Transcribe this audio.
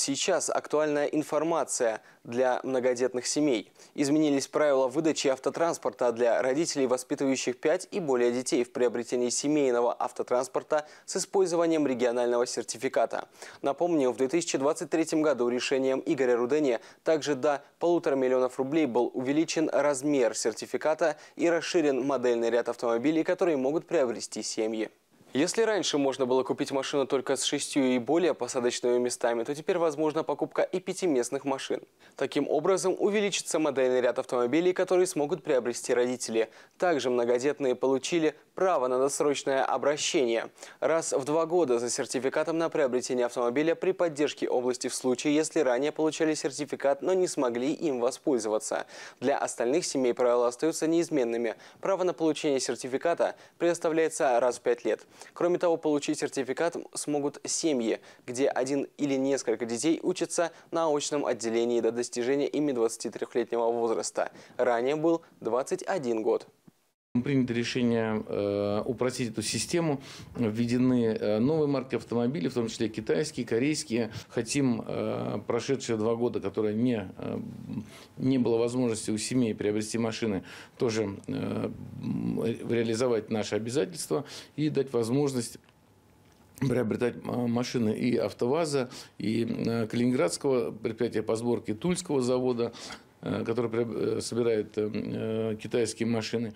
сейчас актуальная информация для многодетных семей. Изменились правила выдачи автотранспорта для родителей, воспитывающих 5 и более детей в приобретении семейного автотранспорта с использованием регионального сертификата. Напомним, в 2023 году решением Игоря Рудени также до полутора миллионов рублей был увеличен размер сертификата и расширен модельный ряд автомобилей, которые могут приобрести семьи. Если раньше можно было купить машину только с шестью и более посадочными местами, то теперь возможна покупка и пятиместных машин. Таким образом увеличится модельный ряд автомобилей, которые смогут приобрести родители. Также многодетные получили право на досрочное обращение. Раз в два года за сертификатом на приобретение автомобиля при поддержке области в случае, если ранее получали сертификат, но не смогли им воспользоваться. Для остальных семей правила остаются неизменными. Право на получение сертификата предоставляется раз в пять лет. Кроме того, получить сертификат смогут семьи, где один или несколько детей учатся на очном отделении до достижения ими 23-летнего возраста. Ранее был 21 год. Принято решение э, упростить эту систему. Введены э, новые марки автомобилей, в том числе китайские, корейские. Хотим э, прошедшие два года, которые не, не было возможности у семей приобрести машины, тоже реализовать наши обязательства и дать возможность приобретать машины и АвтоВАЗа, и Калининградского предприятия по сборке Тульского завода, который собирает китайские машины.